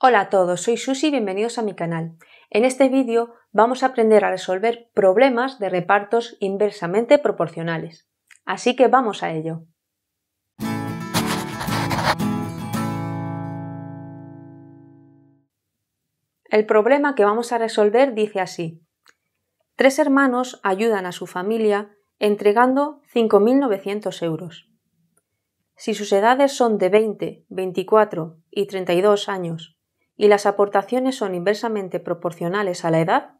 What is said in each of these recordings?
Hola a todos, soy Susi y bienvenidos a mi canal. En este vídeo vamos a aprender a resolver problemas de repartos inversamente proporcionales. Así que vamos a ello. El problema que vamos a resolver dice así. Tres hermanos ayudan a su familia entregando 5.900 euros. Si sus edades son de 20, 24 y 32 años y las aportaciones son inversamente proporcionales a la edad,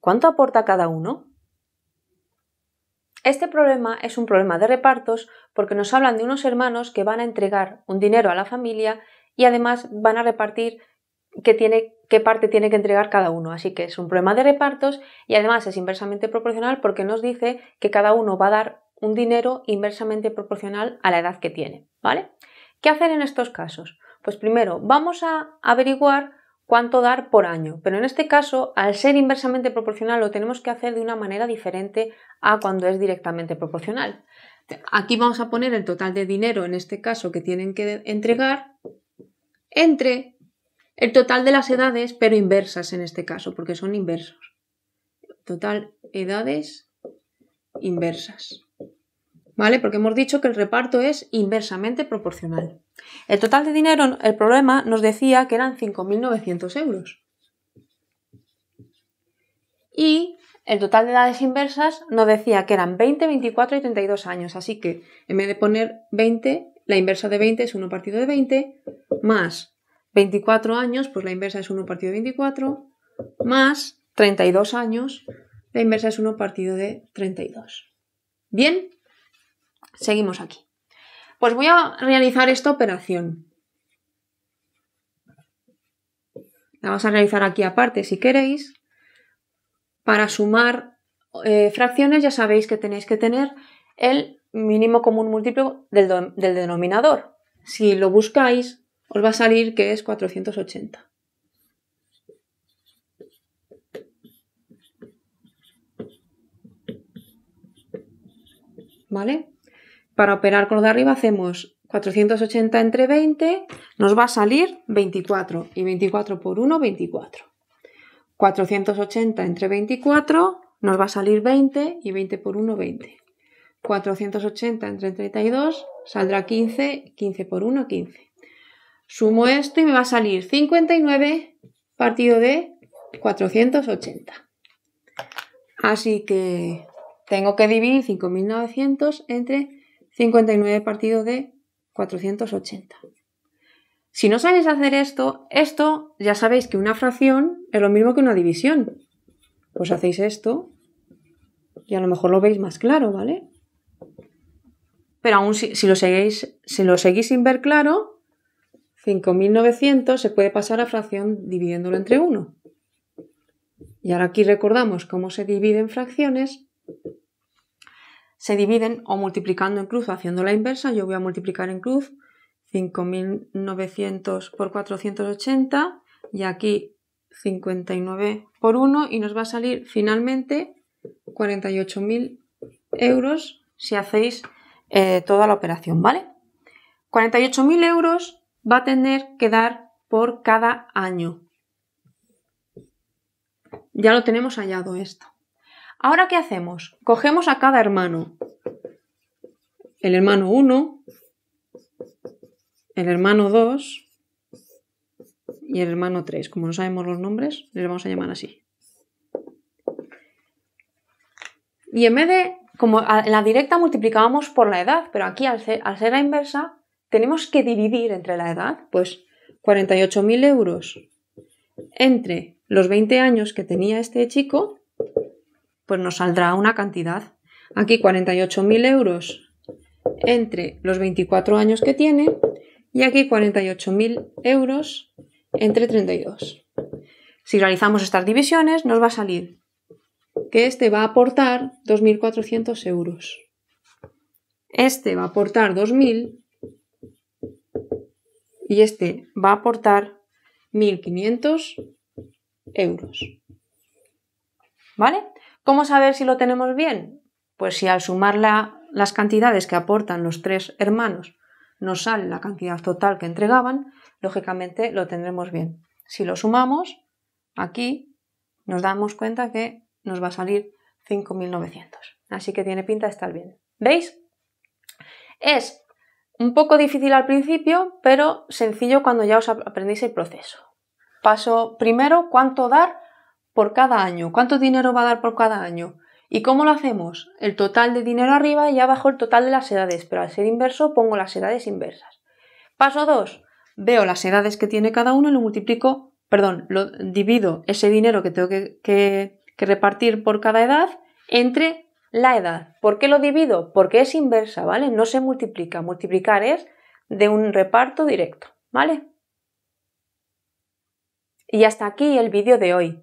¿cuánto aporta cada uno? Este problema es un problema de repartos porque nos hablan de unos hermanos que van a entregar un dinero a la familia y además van a repartir qué, parte tiene que entregar cada uno. Así que es un problema de repartos y además es inversamente proporcional porque nos dice que cada uno va a dar un dinero inversamente proporcional a la edad que tiene. ¿Vale? ¿Qué hacer en estos casos? Pues primero, vamos a averiguar cuánto dar por año, pero en este caso, al ser inversamente proporcional, lo tenemos que hacer de una manera diferente a cuando es directamente proporcional. Aquí vamos a poner el total de dinero, en este caso, que tienen que entregar, entre el total de las edades, pero inversas en este caso, porque son inversos. Total edades inversas. ¿Vale? Porque hemos dicho que el reparto es inversamente proporcional. El total de dinero, el problema nos decía que eran 5.900 euros. Y el total de edades inversas nos decía que eran 20, 24 y 32 años. Así que en vez de poner 20, la inversa de 20 es 1 partido de 20, más 24 años, pues la inversa es 1 partido de 24, más 32 años, la inversa es 1 partido de 32. Bien, seguimos aquí pues voy a realizar esta operación. La vamos a realizar aquí aparte si queréis. Para sumar eh, fracciones ya sabéis que tenéis que tener el mínimo común múltiplo del, del denominador. Si lo buscáis, os va a salir que es 480. ¿Vale? para operar con lo de arriba hacemos 480 entre 20, nos va a salir 24. Y 24 por 1, 24. 480 entre 24 nos va a salir 20 y 20 por 1, 20. 480 entre 32 saldrá 15, 15 por 1, 15. Sumo esto y me va a salir 59 partido de 480. Así que tengo que dividir 5.900 entre 59 partido de 480. Si no sabéis hacer esto, esto ya sabéis que una fracción es lo mismo que una división. Pues hacéis esto y a lo mejor lo veis más claro, ¿vale? Pero aún si, lo, seguís, si lo seguís sin ver claro, 5.900 se puede pasar a fracción dividiéndolo entre 1. Y ahora aquí recordamos cómo se dividen fracciones se dividen o multiplicando en cruz, haciendo la inversa, yo voy a multiplicar en cruz 5.900 por 480 y aquí 59 por 1 y nos va a salir finalmente 48.000 euros si hacéis eh, toda la operación, ¿vale? 48.000 euros va a tener que dar por cada año. Ya lo tenemos hallado esto. Ahora, ¿qué hacemos? Cogemos a cada hermano. El hermano 1, el hermano 2 y el hermano 3. Como no sabemos los nombres, les vamos a llamar así. Y en vez de, como en la directa multiplicábamos por la edad, pero aquí al ser, la inversa, tenemos que dividir entre la edad, pues 48.000 euros entre los 20 años que tenía este chico pues nos saldrá una cantidad. Aquí 48.000 euros entre los 24 años que tiene y aquí 48.000 euros entre 32. Si realizamos estas divisiones nos va a salir que este va a aportar 2.400 euros. Este va a aportar 2.000 y este va a aportar 1.500 euros. ¿Vale? ¿Cómo saber si lo tenemos bien? Pues si al sumar las cantidades que aportan los tres hermanos nos sale la cantidad total que entregaban, lógicamente lo tendremos bien. Si lo sumamos, aquí nos damos cuenta que nos va a salir 5.900. Así que tiene pinta de estar bien. ¿Veis? Es un poco difícil al principio, pero sencillo cuando ya os aprendéis el proceso. Paso primero, ¿cuánto dar? por cada año, cuánto dinero va a dar por cada año. ¿Y cómo lo hacemos? El total de dinero arriba y abajo el total de las edades, pero al ser inverso pongo las edades inversas. Paso 2. Veo las edades que tiene cada uno y lo multiplico, perdón, lo divido ese dinero que tengo que, que, que repartir por cada edad entre la edad. ¿Por qué lo divido? Porque es inversa, ¿vale? No se multiplica. Multiplicar es de un reparto directo, ¿vale? Y hasta aquí el vídeo de hoy.